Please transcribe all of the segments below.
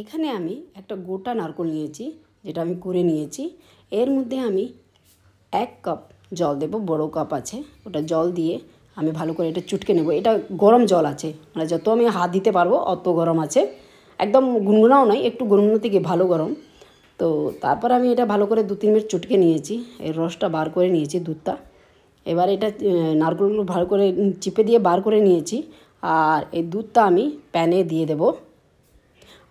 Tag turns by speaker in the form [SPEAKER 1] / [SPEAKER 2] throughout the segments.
[SPEAKER 1] এখানে আমি একটা গোটা নারকল নিয়েছি যেটা আমি করে নিয়েছি এর মধ্যে আমি এক কাপ জল দেব বড় কাপ আছে ওটা জল দিয়ে আমি ভালো করে এটা চুটকে নেব এটা গরম জল আছে মানে যত আমি হাত দিতে পারবো অত গরম আছে একদম গুনগুনাও নয় একটু গুনগুনো থেকে ভালো গরম তো তারপর আমি এটা ভালো করে দু তিন মিনিট চুটকে নিয়েছি এর রসটা বার করে নিয়েছি দুধটা এবার এটা নারকলগুলো ভালো করে চিপে দিয়ে বার করে নিয়েছি আর এই দুধটা আমি প্যানে দিয়ে দেবো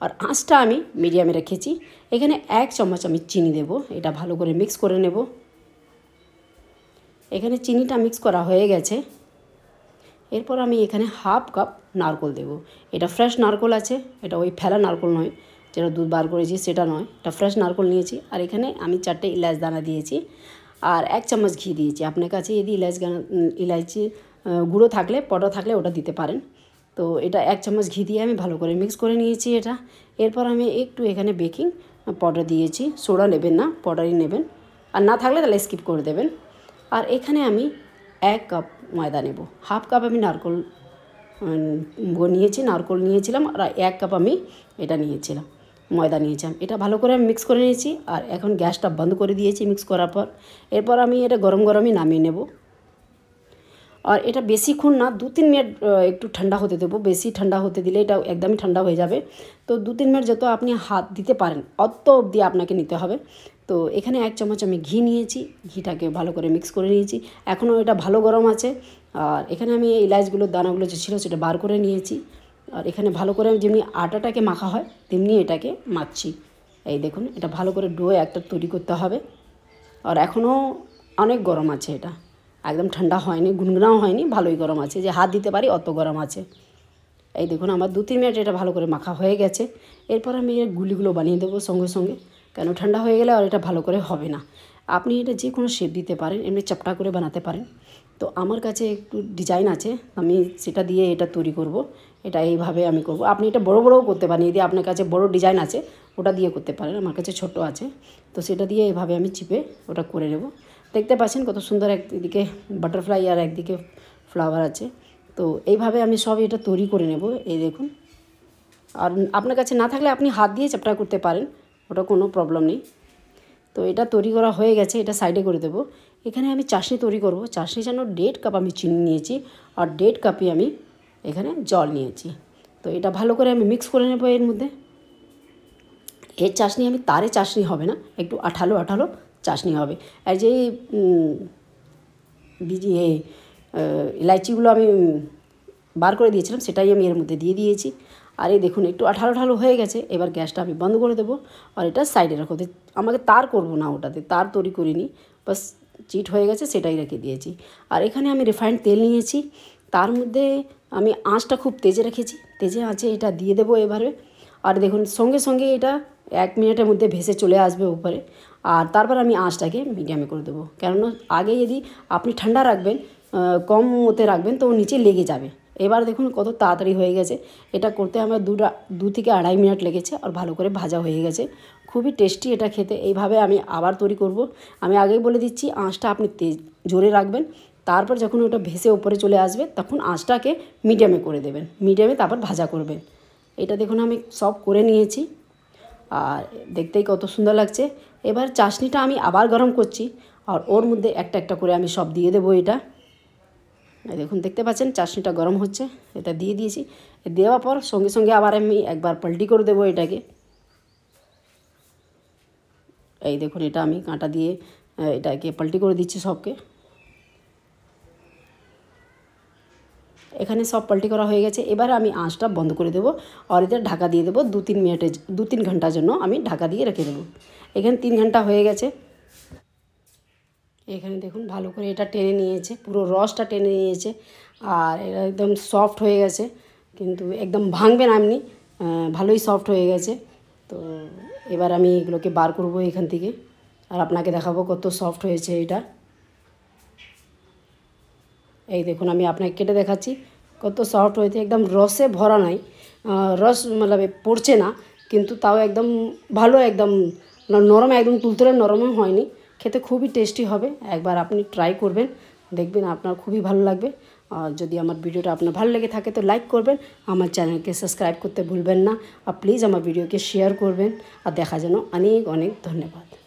[SPEAKER 1] আর আঁচটা আমি মিডিয়ামে রেখেছি এখানে এক চামচ আমি চিনি দেব এটা ভালো করে মিক্স করে নেব এখানে চিনিটা মিক্স করা হয়ে গেছে এরপর আমি এখানে হাফ কাপ নারকল দেব এটা ফ্রেশ নারকল আছে এটা ওই ফেলা নারকল নয় যেটা দুধ বার করেছি সেটা নয় এটা ফ্রেশ নারকল নিয়েছি আর এখানে আমি চারটে ইলাচ দানা দিয়েছি আর এক চামচ ঘি দিয়েছি আপনার কাছে যদি ইলাচ ইলাচি গুঁড়ো থাকলে পটা থাকলে ওটা দিতে পারেন তো এটা এক চামচ ঘি দিয়ে আমি ভালো করে মিক্স করে নিয়েছি এটা এরপর আমি একটু এখানে বেকিং পাউডার দিয়েছি সোডা নেবেন না পাউডারই নেবেন আর না থাকলে তাহলে স্কিপ করে দেবেন আর এখানে আমি এক কাপ ময়দা নেব হাফ কাপ আমি নারকল নিয়েছি নারকল নিয়েছিলাম আর এক কাপ আমি এটা নিয়েছিলাম ময়দা নিয়েছিলাম এটা ভালো করে আমি মিক্স করে নিয়েছি আর এখন গ্যাসটা বন্ধ করে দিয়েছি মিক্স করার পর এরপর আমি এটা গরম গরমই নামিয়ে নেব আর এটা বেশিক্ষণ না দু তিন মিনিট একটু ঠান্ডা হতে দেবো বেশি ঠান্ডা হতে দিলে এটা একদমই ঠান্ডা হয়ে যাবে তো দু তিন মিনিট যত আপনি হাত দিতে পারেন অত অবধি আপনাকে নিতে হবে তো এখানে এক চামচ আমি ঘি নিয়েছি ঘিটাকে ভালো করে মিক্স করে নিয়েছি এখনও এটা ভালো গরম আছে আর এখানে আমি এই ইলাচগুলো দানাগুলো যে ছিল সেটা বার করে নিয়েছি আর এখানে ভালো করে যেমনি আটাটাকে মাখা হয় তেমনি এটাকে মাখছি এই দেখুন এটা ভালো করে ডোয়ে একটা তৈরি করতে হবে আর এখনও অনেক গরম আছে এটা একদম ঠান্ডা হয়নি গুনগুনাও হয়নি ভালোই গরম আছে যে হাত দিতে পারি অত গরম আছে এই দেখুন আমার দু তিন মিনিট এটা ভালো করে মাখা হয়ে গেছে এরপর আমি এর গুলিগুলো বানিয়ে দেবো সঙ্গে সঙ্গে কেন ঠান্ডা হয়ে গেলে আর এটা ভালো করে হবে না আপনি এটা যে কোনো শেপ দিতে পারেন এমনি চাপটা করে বানাতে পারেন তো আমার কাছে একটু ডিজাইন আছে আমি সেটা দিয়ে এটা তৈরি করব। এটা এইভাবে আমি করব। আপনি এটা বড় বড়ও করতে পারেন যদি আপনার কাছে বড় ডিজাইন আছে ওটা দিয়ে করতে পারেন আমার কাছে ছোট আছে তো সেটা দিয়ে এভাবে আমি চিপে ওটা করে নেব দেখতে পাচ্ছেন কত সুন্দর একদিকে বাটারফ্লাই আর একদিকে ফ্লাওয়ার আছে তো এইভাবে আমি সব এটা তৈরি করে নেব এই দেখুন আর আপনার কাছে না থাকলে আপনি হাত দিয়ে চ্যাপটা করতে পারেন ওটা কোনো প্রবলেম নেই তো এটা তৈরি করা হয়ে গেছে এটা সাইডে করে দেবো এখানে আমি চাষনি তৈরি করব চাষনি যেন ডেড কাপ আমি চিনি নিয়েছি আর ডেড কাপই আমি এখানে জল নিয়েছি তো এটা ভালো করে আমি মিক্স করে নেবো এর মধ্যে এর চাশনি আমি তারে চাশনি হবে না একটু আঠালো আঠালো চাশনি হবে আর যেই বিজি ইলাইচিগুলো আমি বার করে দিয়েছিলাম সেটাই আমি এর মধ্যে দিয়ে দিয়েছি আর এই দেখুন একটু আঠালো ঠালো হয়ে গেছে এবার গ্যাসটা আমি বন্ধ করে দেবো আর এটা সাইডে রাখো আমাকে তার করব না ওটাতে তার তৈরি করিনি বাস চিট হয়ে গেছে সেটাই রেখে দিয়েছি আর এখানে আমি রিফাইন্ড তেল নিয়েছি তার মধ্যে আমি আঁচটা খুব তেজে রেখেছি তেজে আঁচে এটা দিয়ে দেবো এবারে আর দেখুন সঙ্গে সঙ্গে এটা এক মিনিটের মধ্যে ভেসে চলে আসবে উপরে আর তারপর আমি আঁচটাকে মিডিয়ামে করে দেবো কেননা আগে যদি আপনি ঠান্ডা রাখবেন কম মতে রাখবেন তো নিচে লেগে যাবে এবার দেখুন কত তাড়াতাড়ি হয়ে গেছে এটা করতে আমার দুটা দু থেকে আড়াই মিনিট লেগেছে আর ভালো করে ভাজা হয়ে গেছে খুবই টেস্টি এটা খেতে এইভাবে আমি আবার তৈরি করব আমি আগেই বলে দিচ্ছি আঁচটা আপনি তেজ জোরে রাখবেন তারপর যখন ওটা ভেসে ওপরে চলে আসবে তখন আঁচটাকে মিডিয়ামে করে দেবেন মিডিয়ামে তারপর ভাজা করবেন এটা দেখুন আমি সব করে নিয়েছি আর দেখতেই কত সুন্দর লাগছে এবার চাশনিটা আমি আবার গরম করছি আর ওর মধ্যে একটা একটা করে আমি সব দিয়ে দেবো এটা দেখুন দেখতে পাচ্ছেন চাশনিটা গরম হচ্ছে এটা দিয়ে দিয়েছি দেওয়ার পর সঙ্গে সঙ্গে আবার আমি একবার পাল্টি করে দেবো এটাকে এই দেখুন এটা আমি কাঁটা দিয়ে এটাকে পাল্টি করে দিচ্ছি সবকে এখানে সব পাল্টি করা হয়ে গেছে এবার আমি আঁচটা বন্ধ করে দেবো আর এদের ঢাকা দিয়ে দেবো দু তিন মিনিটের দু তিন ঘন্টার জন্য আমি ঢাকা দিয়ে রেখে দেবো এখানে তিন ঘন্টা হয়ে গেছে এখানে দেখুন ভালো করে এটা টেনে নিয়েছে পুরো রসটা টেনে নিয়েছে আর এটা একদম সফট হয়ে গেছে কিন্তু একদম ভাঙবে না এমনি ভালোই সফট হয়ে গেছে তো এবার আমি এগুলোকে বার করব এখান থেকে আর আপনাকে দেখাবো কত সফট হয়েছে এটা এই দেখুন আমি আপনাকে কেটে দেখাচ্ছি কত সফট হয়েছে একদম রসে ভরা নাই রস মানে পড়ছে না কিন্তু তাও একদম ভালো একদম নরম একদম তুলতুলে নরমও হয়নি খেতে খুবই টেস্টি হবে একবার আপনি ট্রাই করবেন দেখবেন আপনার খুবই ভালো লাগবে আর যদি আমার ভিডিওটা আপনার ভালো লেগে থাকে তো লাইক করবেন আমার চ্যানেলকে সাবস্ক্রাইব করতে ভুলবেন না আর প্লিজ আমার ভিডিওকে শেয়ার করবেন আর দেখা যেন অনেক অনেক ধন্যবাদ